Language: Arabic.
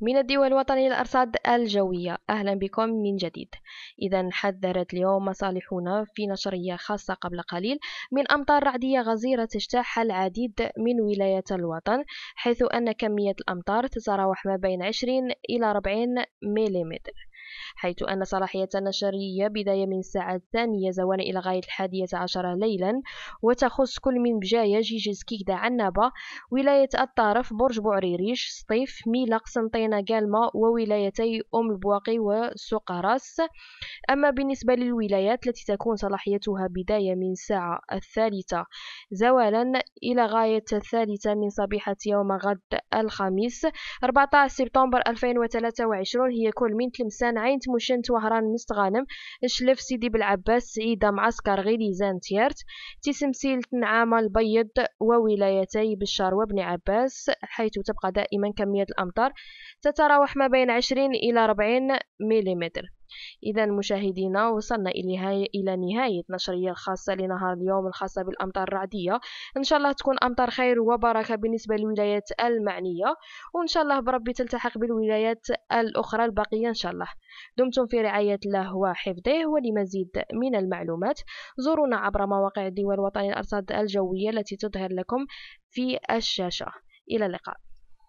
من الدول الوطنية للأرصاد الجوية أهلا بكم من جديد إذا حذرت اليوم مصالحون في نشرية خاصة قبل قليل من أمطار رعدية غزيرة تجتاح العديد من ولايات الوطن حيث أن كمية الأمطار تتراوح ما بين 20 إلى 40 ملم حيث أن صلاحية النشرية بداية من الساعة الثانية زوال إلى غاية الحادية عشر ليلا وتخص كل من بجاية جيجيز كيكدا عنابة ولاية الطرف برج بوعريريش سطيف ميلا قسنطينة قالما وولايتي أم البواقي وسقراس أما بالنسبة للولايات التي تكون صلاحيتها بداية من الساعة الثالثة زوالا إلى غاية الثالثة من صبيحة يوم غد الخميس 14 سبتمبر 2023 هي كل من تلمسان عين تمشن توهران مستغانم شلف سيدي بالعباس سعيدة معسكر غيليزان تيارت تسمسيل تنعامة البيض وولايتي بشار وابن عباس حيث تبقى دائما كمية الأمطار تتراوح ما بين 20 إلى 40 ميليمتر إذا مشاهدينا وصلنا إلى نهاية نشرية الخاصة لنهار اليوم الخاصة بالأمطار الرعدية إن شاء الله تكون أمطار خير وبركة بالنسبة للولايات المعنية وإن شاء الله بربي تلتحق بالولايات الأخرى الباقية إن شاء الله دمتم في رعاية الله وحفظه ولمزيد من المعلومات زورونا عبر مواقع الديوان الوطني الأرصاد الجوية التي تظهر لكم في الشاشة إلى اللقاء